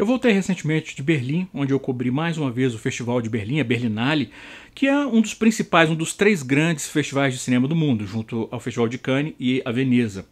Eu voltei recentemente de Berlim, onde eu cobri mais uma vez o Festival de Berlim, a Berlinale, que é um dos principais, um dos três grandes festivais de cinema do mundo, junto ao Festival de Cannes e a Veneza.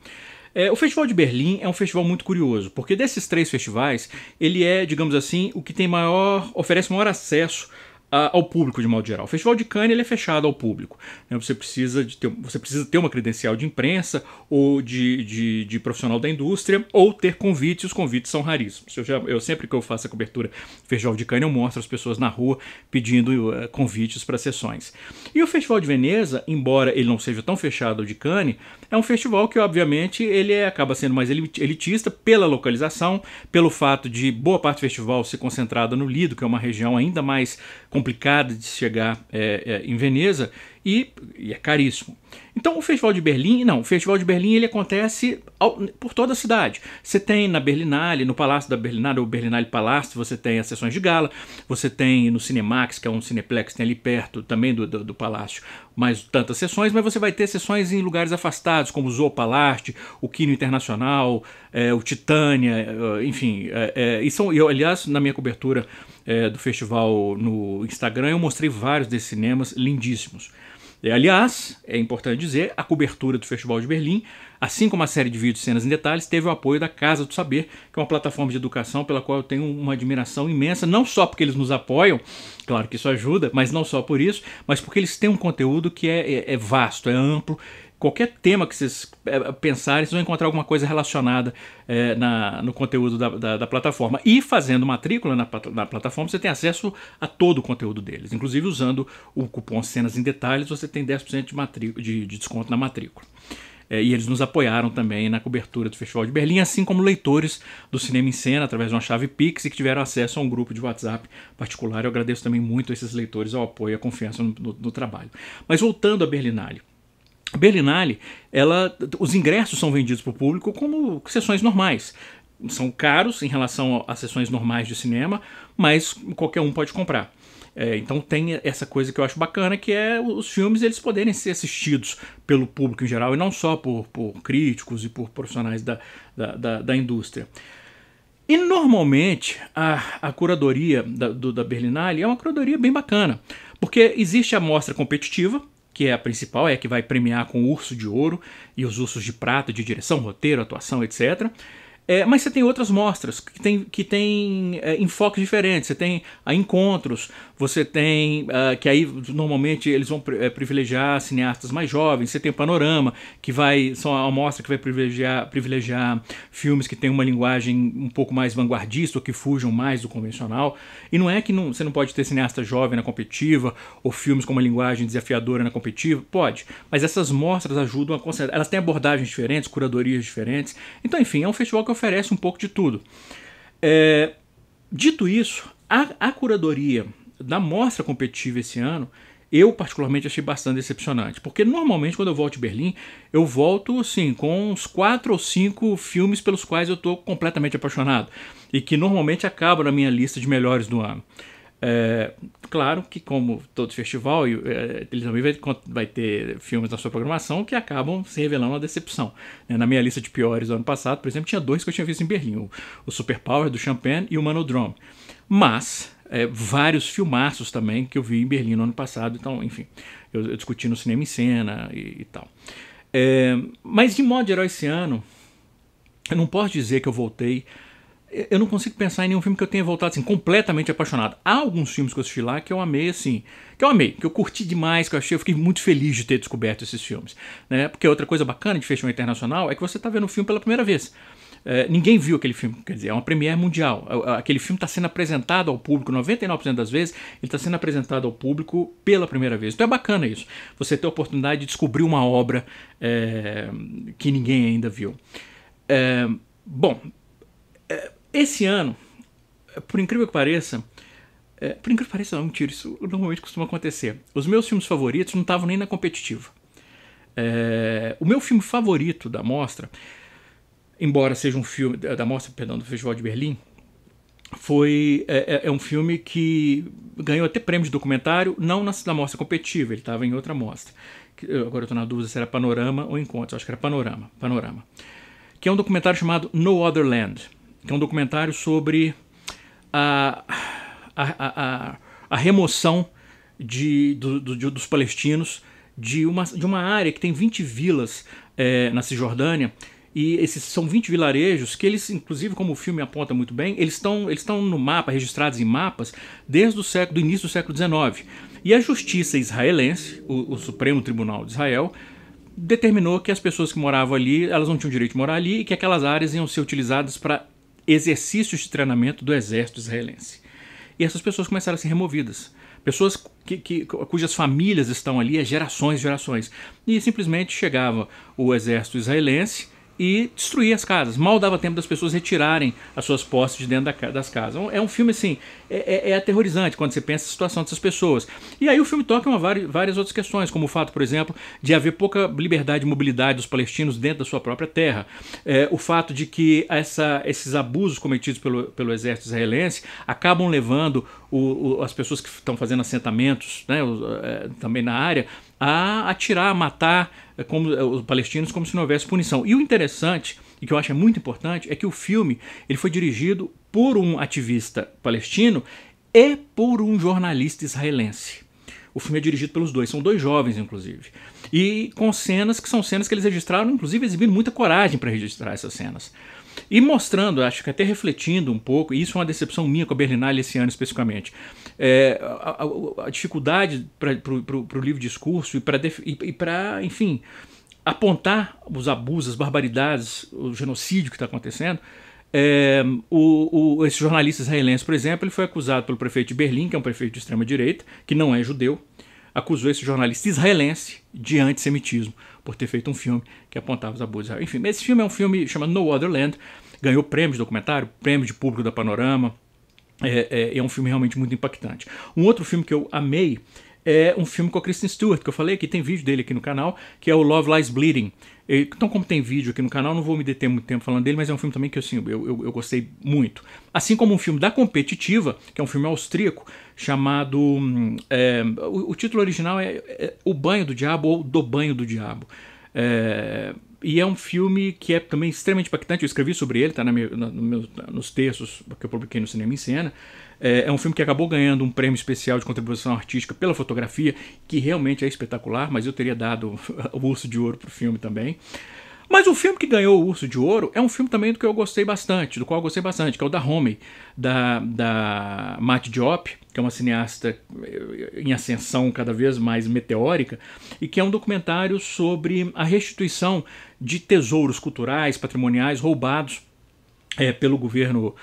É, o Festival de Berlim é um festival muito curioso, porque desses três festivais, ele é, digamos assim, o que tem maior, oferece maior acesso ao público de modo geral. O Festival de Cannes ele é fechado ao público. Né? Você, precisa de ter, você precisa ter uma credencial de imprensa ou de, de, de profissional da indústria ou ter convites. Os convites são raríssimos. Eu, já, eu sempre que eu faço a cobertura do Festival de Cannes eu mostro as pessoas na rua pedindo uh, convites para sessões. E o Festival de Veneza, embora ele não seja tão fechado ao de Cannes, é um festival que obviamente ele é, acaba sendo mais elitista pela localização, pelo fato de boa parte do festival ser concentrada no Lido, que é uma região ainda mais complicada de chegar é, é, em Veneza e, e, é caríssimo. Então o Festival de Berlim, não, o Festival de Berlim ele acontece ao, por toda a cidade. Você tem na Berlinale, no Palácio da Berlinale, ou Berlinale Palácio, você tem as sessões de gala, você tem no Cinemax, que é um cineplex tem ali perto também do, do, do Palácio, mais tantas sessões, mas você vai ter sessões em lugares afastados, como o Zoopalast, o Quino Internacional, é, o Titânia, é, enfim. É, é, e são, eu, aliás, na minha cobertura é, do festival no Instagram, eu mostrei vários desses cinemas lindíssimos. e é, aliás, é importante dizer, a cobertura do Festival de Berlim, assim como a série de vídeos, cenas em detalhes, teve o apoio da Casa do Saber, que é uma plataforma de educação pela qual eu tenho uma admiração imensa, não só porque eles nos apoiam, claro que isso ajuda, mas não só por isso, mas porque eles têm um conteúdo que é, é, é vasto, é amplo, qualquer tema que vocês é, pensarem, vocês vão encontrar alguma coisa relacionada é, na, no conteúdo da, da, da, plataforma. E fazendo matrícula na, na, plataforma, você tem acesso a todo o conteúdo deles. Inclusive, usando o cupom Cenas em Detalhes, você tem 10% de, de, de desconto na matrícula. É, e eles nos apoiaram também na cobertura do Festival de Berlim, assim como leitores do Cinema em Cena, através de uma chave Pix, e que tiveram acesso a um grupo de WhatsApp particular. Eu agradeço também muito a esses leitores ao apoio e a confiança no, no, no trabalho. Mas voltando à Berlinale, Berlinale, ela, os ingressos são vendidos para o público como sessões normais. São caros em relação às sessões normais de cinema, mas qualquer um pode comprar. É, então tem essa coisa que eu acho bacana, que é os filmes eles poderem ser assistidos pelo público em geral, e não só por, por críticos e por profissionais da, da, da, da indústria. E normalmente a, a curadoria da, do, da Berlinale é uma curadoria bem bacana, porque existe a mostra competitiva, que é a principal, é a que vai premiar com o Urso de Ouro e os Ursos de Prata de direção, roteiro, atuação, etc. É, mas você tem outras mostras que tem, que tem é, enfoques diferentes. Você tem a ah, encontros, você tem. Uh, que aí normalmente eles vão é, privilegiar cineastas mais jovens. Você tem o Panorama, que vai. são a mostra que vai privilegiar, privilegiar filmes que têm uma linguagem um pouco mais vanguardista ou que fujam mais do convencional. E não é que não, você não pode ter cineasta jovem na competitiva ou filmes com uma linguagem desafiadora na competitiva. Pode. Mas essas mostras ajudam a concentrar. Elas têm abordagens diferentes, curadorias diferentes. Então, enfim, é um festival que eu oferece um pouco de tudo. É, dito isso, a, a curadoria da mostra competitiva esse ano eu particularmente achei bastante decepcionante, porque normalmente quando eu volto de Berlim, eu volto assim com uns quatro ou cinco filmes pelos quais eu estou completamente apaixonado e que normalmente acabam na minha lista de melhores do ano. É, claro que, como todo festival, é, ele também vai, ter filmes na sua programação que acabam se revelando uma decepção. Né, na minha lista de piores do ano passado, por exemplo, tinha dois que eu tinha visto em Berlim: o, Superpower do Champagne e o Manodrome. Mas. É, vários filmaços também que eu vi em Berlim no ano passado, então, enfim, eu, eu discuti no cinema em cena e, e tal. É, mas de modo geral, esse ano, eu não posso dizer que eu voltei eu não consigo pensar em nenhum filme que eu tenha voltado assim, completamente apaixonado. Há alguns filmes que eu assisti lá que eu amei, assim, que eu amei, que eu curti demais, que eu achei, eu fiquei muito feliz de ter descoberto esses filmes. Né? Porque outra coisa bacana de Festival Internacional é que você está vendo o filme pela primeira vez. É, ninguém viu aquele filme, quer dizer, é uma premiere mundial. É, é, aquele filme está sendo apresentado ao público, 99% das vezes, ele está sendo apresentado ao público pela primeira vez. Então é bacana isso, você ter a oportunidade de descobrir uma obra é, que ninguém ainda viu. É, bom, é, esse ano, por incrível que pareça, é, por incrível que pareça, não, mentira, isso normalmente costuma acontecer. Os meus filmes favoritos não estavam nem na competitiva. É, o meu filme favorito da mostra, embora seja um filme da mostra, perdão, do Festival de Berlim, foi é, é, é um filme que ganhou até prêmio de documentário, não na, na mostra competitiva, ele estava em outra mostra. Agora eu estou na dúvida se era Panorama ou Encontros, acho que era Panorama, Panorama. Que é um documentário chamado No Other Land que é um documentário sobre a, a, a, a remoção de, do, do, dos palestinos de uma, de uma área que tem 20 vilas é, na Cisjordânia. E esses são 20 vilarejos que eles, inclusive, como o filme aponta muito bem, eles estão eles no mapa, registrados em mapas, desde o século, do início do século XIX. E a justiça israelense, o, o Supremo Tribunal de Israel, determinou que as pessoas que moravam ali, elas não tinham direito de morar ali e que aquelas áreas iam ser utilizadas para exercícios de treinamento do exército israelense. E essas pessoas começaram a ser removidas. Pessoas que, que, cujas famílias estão ali há gerações e gerações. E simplesmente chegava o exército israelense, e destruir as casas. Mal dava tempo das pessoas retirarem as suas posses de dentro da, das casas. É, é um filme assim, é, é, é aterrorizante quando você pensa na situação dessas pessoas. E aí o filme toca uma, várias outras questões, como o fato, por exemplo, de haver pouca liberdade de mobilidade dos palestinos dentro da sua própria terra. É, o fato de que essa, esses abusos cometidos pelo, pelo exército israelense acabam levando o, o, as pessoas que estão fazendo assentamentos né, o, é, também na área a atirar, a matar eh, como, eh, os palestinos como se não houvesse punição. E o interessante, e que eu acho é muito importante, é que o filme ele foi dirigido por um ativista palestino e por um jornalista israelense. O filme é dirigido pelos dois, são dois jovens, inclusive. E com cenas que são cenas que eles registraram, inclusive exibindo muita coragem para registrar essas cenas. E mostrando, acho que até refletindo um pouco, e isso é uma decepção minha com a Berlinale esse ano especificamente, é, a, a, a, dificuldade para o livre discurso e para, enfim, apontar os abusos, as barbaridades, o genocídio que está acontecendo. É, o, o, esse jornalista israelense, por exemplo, ele foi acusado pelo prefeito de Berlim, que é um prefeito de extrema-direita, que não é judeu, acusou esse jornalista israelense de antissemitismo por ter feito um filme que apontava os abusos. Enfim, esse filme é um filme chamado No Other Land, ganhou prêmios de documentário, prêmio de público da Panorama, é, é, é um filme realmente muito impactante. Um outro filme que eu amei é um filme com a Kristen Stewart, que eu falei que tem vídeo dele aqui no canal, que é o Love Lies Bleeding. Então, como tem vídeo aqui no canal, não vou me deter muito tempo falando dele, mas é um filme também que assim, eu, eu, eu gostei muito. Assim como um filme da Competitiva, que é um filme austríaco, chamado. Hum, é, o, o, título original é, é, O Banho do Diabo ou Do Banho do Diabo. É, e é um filme que é também extremamente impactante. Eu escrevi sobre ele, tá na minha, na, no nos textos que eu publiquei no Cinema em Cena. É, é um filme que acabou ganhando um prêmio especial de contribuição artística pela fotografia, que realmente é espetacular, mas eu teria dado o Urso de Ouro para o filme também. Mas o filme que ganhou o Urso de Ouro é um filme também do que eu gostei bastante, do qual eu gostei bastante, que é o da Home, da, da Matt Diop, que é uma cineasta eh, em ascensão cada vez mais meteórica, e que é um documentário sobre a restituição de tesouros culturais, patrimoniais roubados é, pelo governo,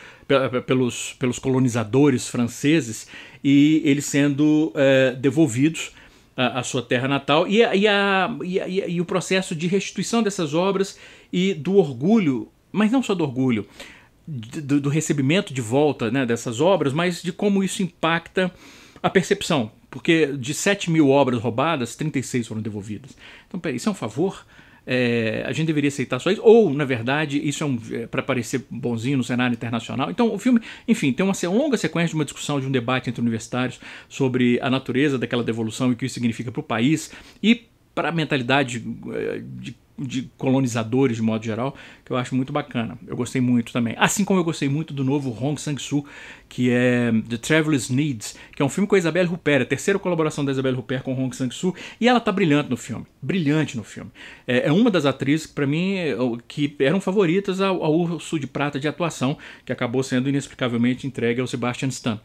pelos, pelos colonizadores franceses, e eles sendo é, devolvidos à, sua terra natal, e, a, e, a, e, a, e, o processo de restituição dessas obras e do orgulho, mas não só do orgulho, do, do recebimento de volta né, dessas obras, mas de como isso impacta a percepção, porque de 7 mil obras roubadas, 36 foram devolvidas. Então, peraí, isso é um favor? é, a gente deveria aceitar só isso, ou, na verdade, isso é, um, é para parecer bonzinho no cenário internacional. Então, o filme, enfim, tem uma longa sequência de uma discussão, de um debate entre universitários sobre a natureza daquela devolução e o que isso significa para o país e para a mentalidade é, de de colonizadores de modo geral, que eu acho muito bacana. Eu gostei muito também. Assim como eu gostei muito do novo Hong Sang-soo, que é The Traveler's Needs, que é um filme com a Isabelle Huppert, a terceira colaboração da Isabelle Huppert com Hong Sang-soo, e ela tá brilhante no filme, brilhante no filme. É, é uma das atrizes que para mim é, que eram favoritas ao, ao Urso de Prata de atuação, que acabou sendo inexplicavelmente entregue ao Sebastian Stan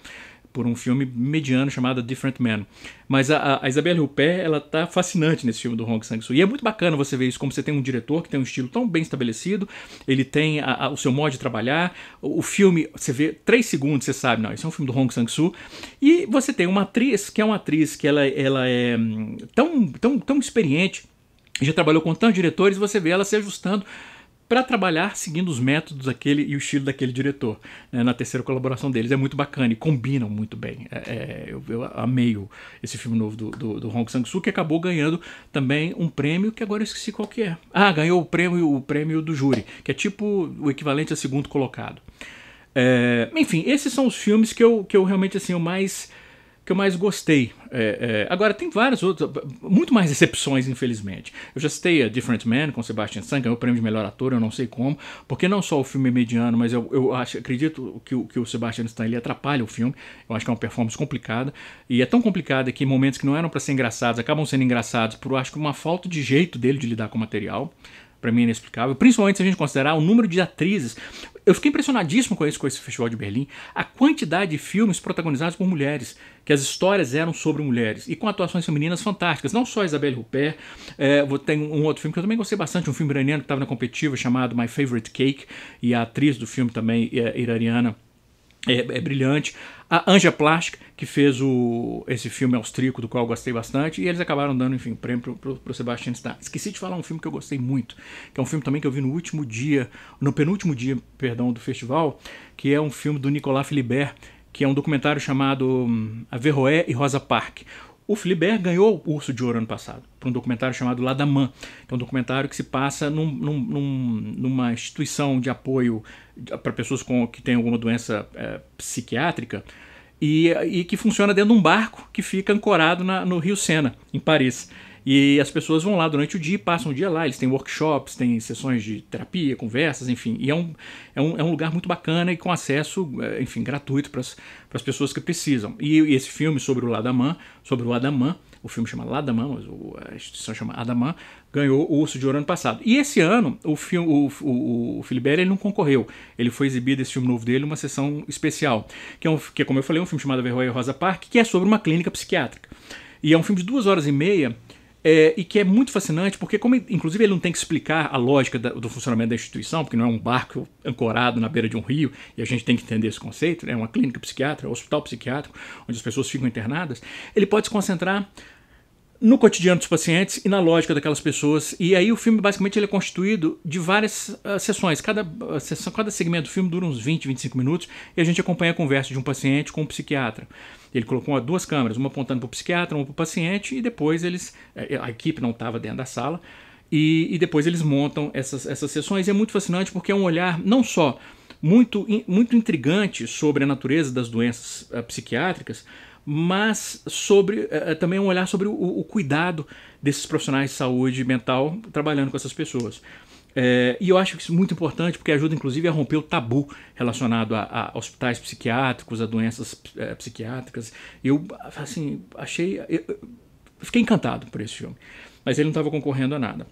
por um filme mediano chamado Different Man. Mas a, a Isabelle Huppert, ela tá fascinante nesse filme do Hong Sang-soo. E é muito bacana você ver isso, como você tem um diretor que tem um estilo tão bem estabelecido, ele tem a, a, o seu modo de trabalhar, o, o, filme, você vê três segundos, você sabe, não, isso é um filme do Hong Sang-soo. E você tem uma atriz, que é uma atriz que ela, ela é hum, tão, tão, tão experiente, já trabalhou com tantos diretores, você vê ela se ajustando para trabalhar seguindo os métodos daquele e o estilo daquele diretor né, na terceira colaboração deles. É muito bacana e combinam muito bem. É, é, eu, eu, amei esse filme novo do, do, do Hong Sang-soo, que acabou ganhando também um prêmio que agora eu esqueci qual que é. Ah, ganhou o prêmio, o prêmio do júri, que é tipo o equivalente a segundo colocado. É, enfim, esses são os filmes que eu, que eu realmente assim, eu mais que eu mais gostei. É, é, agora, tem várias outras, muito mais excepções, infelizmente. Eu já citei A Different Man, com Sebastian Stan, ganhou é o prêmio de melhor ator, eu não sei como, porque não só o filme é mediano, mas eu, eu acho, acredito que o, que o Sebastian Stan ele atrapalha o filme. Eu acho que é uma performance complicada, e é tão complicada que momentos que não eram para ser engraçados acabam sendo engraçados por, acho que, uma falta de jeito dele de lidar com o material para mim é inexplicável, principalmente se a gente considerar o número de atrizes. Eu fiquei impressionadíssimo com esse, com esse Festival de Berlim, a quantidade de filmes protagonizados por mulheres, que as histórias eram sobre mulheres, e com atuações femininas fantásticas, não só Isabelle Huppert, é, tem um outro filme que eu também gostei bastante, um filme iraniano que estava na competitiva, chamado My Favorite Cake, e a atriz do filme também, é, iraniana, é, é brilhante a Anja Plástica, que fez o, esse filme austríaco, do qual eu gostei bastante, e eles acabaram dando, enfim, prêmio pro, pro, pro Sebastian Stan. Esqueci de falar um filme que eu gostei muito, que é um filme também que eu vi no último dia, no penúltimo dia, perdão, do festival, que é um filme do Nicolas Philibert, que é um documentário chamado hum, A Verroé e Rosa Park. O Flibert ganhou o Urso de Ouro ano passado, por um documentário chamado da que é um documentário que se passa num, num, numa instituição de apoio para pessoas com, que têm alguma doença é, psiquiátrica, e, e que funciona dentro de um barco que fica ancorado na, no Rio Sena, em Paris. E as pessoas vão lá durante o dia, e passam o dia lá, eles têm workshops, têm sessões de terapia, conversas, enfim. E é um, é um, é um lugar muito bacana e com acesso, é, enfim, gratuito para as pessoas que precisam. E, e, esse filme sobre o Ladaman, sobre o Adaman, o filme chama Ladaman, mas a instituição chama Adaman, ganhou o Urso de Ouro ano passado. E esse ano, o, filme, o, o, o Filibert ele não concorreu. Ele foi exibido, esse filme novo dele, uma sessão especial, que é, um, que como eu falei, é um filme chamado Verroia Rosa Park, que é sobre uma clínica psiquiátrica. E é um filme de duas horas e meia, é, e que é muito fascinante, porque, como inclusive ele não tem que explicar a lógica da, do funcionamento da instituição, porque não é um barco ancorado na beira de um rio, e a gente tem que entender esse conceito, né? é né? uma clínica psiquiátrica, um hospital psiquiátrico, onde as pessoas ficam internadas, ele pode se concentrar no cotidiano dos pacientes e na lógica daquelas pessoas. E aí o filme basicamente ele é constituído de várias uh, sessões. Cada uh, sessão, cada segmento do filme dura uns 20, 25 minutos e a gente acompanha a conversa de um paciente com um psiquiatra. Ele colocou duas câmeras, uma apontando para o psiquiatra, uma para o paciente e depois eles eh, a equipe não estava dentro da sala. E, e, depois eles montam essas, essas sessões. E é muito fascinante porque é um olhar não só muito, muito intrigante sobre a natureza das doenças uh, psiquiátricas, mas sobre é, é, também um olhar sobre o, o, cuidado desses profissionais de saúde mental trabalhando com essas pessoas. É, e eu acho que isso é muito importante porque ajuda, inclusive, a romper o tabu relacionado a, a hospitais psiquiátricos, a doenças é, psiquiátricas. Eu, assim, achei. eu fiquei encantado por esse filme, mas ele não estava concorrendo a nada.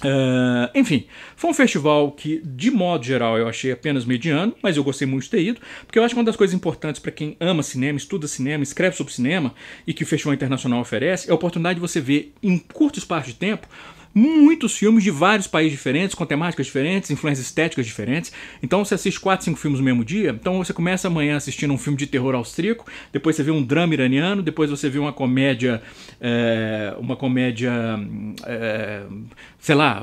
Uh, enfim, foi um festival que, de modo geral, eu achei apenas mediano, mas eu gostei muito de ter ido, porque eu acho que uma das coisas importantes para quem ama cinema, estuda cinema, escreve sobre cinema e que o Festival Internacional oferece é a oportunidade de você ver, em curto espaço de tempo, muitos filmes de vários países diferentes, com temáticas diferentes, influências estéticas diferentes. Então você assiste 4, 5 filmes no mesmo dia. Então você começa amanhã assistindo um filme de terror austríaco, depois você vê um drama iraniano, depois você vê uma comédia. É, uma comédia. É, sei lá,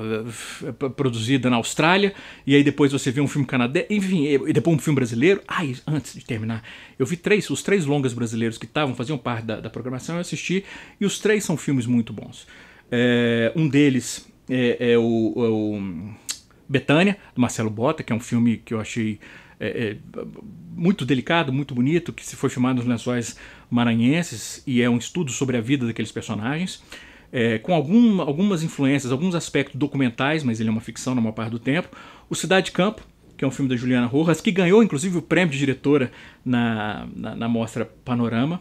eh, produzida na Austrália, e aí depois você vê um filme canadense, enfim, e depois um filme brasileiro. Ai, ah, antes de terminar, eu vi três, os três longas brasileiros que estavam, faziam parte da, da programação, eu assisti, e os três são filmes muito bons. É, um deles é, é o, é o Betânia, do Marcelo Bota, que é um filme que eu achei é, é, muito delicado, muito bonito, que se foi filmado nos lençóis maranhenses e é um estudo sobre a vida daqueles personagens, é, com algum, algumas influências, alguns aspectos documentais, mas ele é uma ficção na maior parte do tempo. O Cidade de Campo, que é um filme da Juliana Rojas, que ganhou inclusive o prêmio de diretora na, na, na mostra Panorama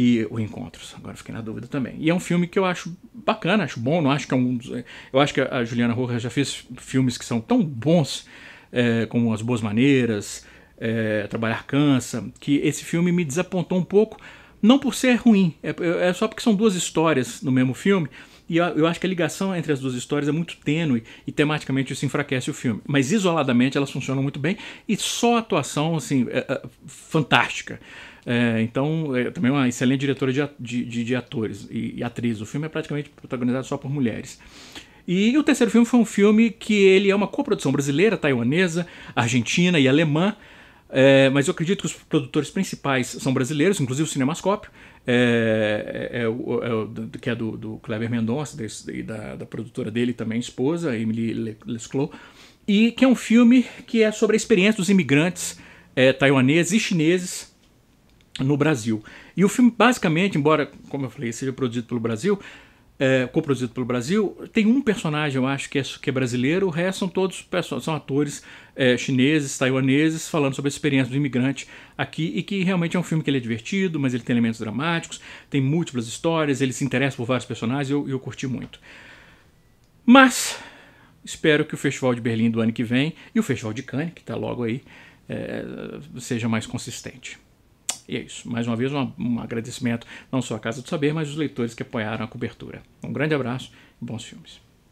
e o Encontros. Agora fiquei na dúvida também. E é um filme que eu acho bacana, acho bom, não acho que é um dos, eu acho que a Juliana Rojas já fez filmes que são tão bons é, como As Boas Maneiras, é, Trabalhar Cansa, que esse filme me desapontou um pouco, não por ser ruim, é, é só porque são duas histórias no mesmo filme. E eu, acho que a ligação entre as duas histórias é muito tênue e tematicamente isso enfraquece o filme. Mas isoladamente elas funcionam muito bem e só a atuação, assim, é, é fantástica. É, então, é também é uma excelente diretora de, de, de atores e, e atriz. O filme é praticamente protagonizado só por mulheres. E o terceiro filme foi um filme que ele é uma coprodução brasileira, taiwanesa, argentina e alemã. É, mas eu acredito que os produtores principais são brasileiros, inclusive o Cinemascópio, é, é, é, é que é do, do Kleber Mendonça e da, da, produtora dele também, esposa, Emily Lesclos, e que é um filme que é sobre a experiência dos imigrantes taiwaneses e chineses no Brasil. E o filme, basicamente, embora, como eu falei, seja produzido pelo Brasil, é, coproduzido pelo Brasil, tem um personagem, eu acho, que é, que é brasileiro, o resto são todos são atores é, chineses, taiwaneses, falando sobre a experiência do imigrante aqui, e que realmente é um filme que é divertido, mas ele tem elementos dramáticos, tem múltiplas histórias, ele se interessa por vários personagens, e eu, eu curti muito. Mas, espero que o Festival de Berlim do ano que vem, e o Festival de Cannes, que está logo aí, é, seja mais consistente. E é isso. Mais uma vez, um, um agradecimento não só à Casa do Saber, mas aos leitores que apoiaram a cobertura. Um grande abraço e bons filmes.